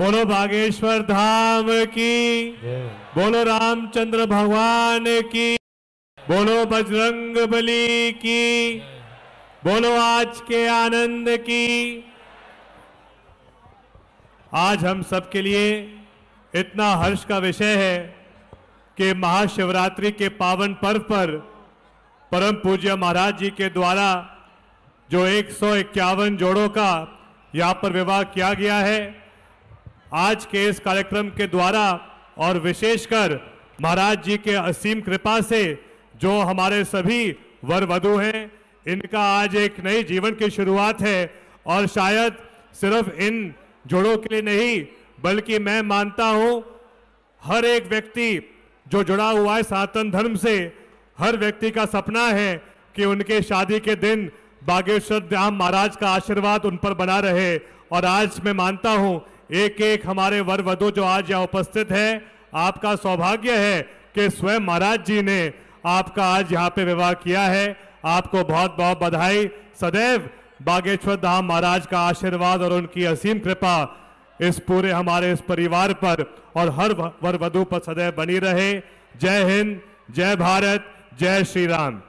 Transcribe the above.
बोलो बागेश्वर धाम की बोलो रामचंद्र भगवान की बोलो बजरंग बली की बोलो आज के आनंद की आज हम सबके लिए इतना हर्ष का विषय है कि महाशिवरात्रि के पावन पर्व पर परम पूज्य महाराज जी के द्वारा जो एक जोड़ों का यहाँ पर विवाह किया गया है आज के इस कार्यक्रम के द्वारा और विशेषकर महाराज जी के असीम कृपा से जो हमारे सभी वर वधु हैं इनका आज एक नई जीवन की शुरुआत है और शायद सिर्फ इन जोड़ों के लिए नहीं बल्कि मैं मानता हूं हर एक व्यक्ति जो जुड़ा हुआ है सनातन धर्म से हर व्यक्ति का सपना है कि उनके शादी के दिन बागेश्वर धाम महाराज का आशीर्वाद उन पर बना रहे और आज मैं मानता हूं एक एक हमारे वर वधु जो आज यहाँ उपस्थित हैं आपका सौभाग्य है कि स्वयं महाराज जी ने आपका आज यहाँ पे विवाह किया है आपको बहुत बहुत बधाई सदैव बागेश्वर धाम महाराज का आशीर्वाद और उनकी असीम कृपा इस पूरे हमारे इस परिवार पर और हर वर वधु पर सदैव बनी रहे जय हिंद जय भारत जय श्री राम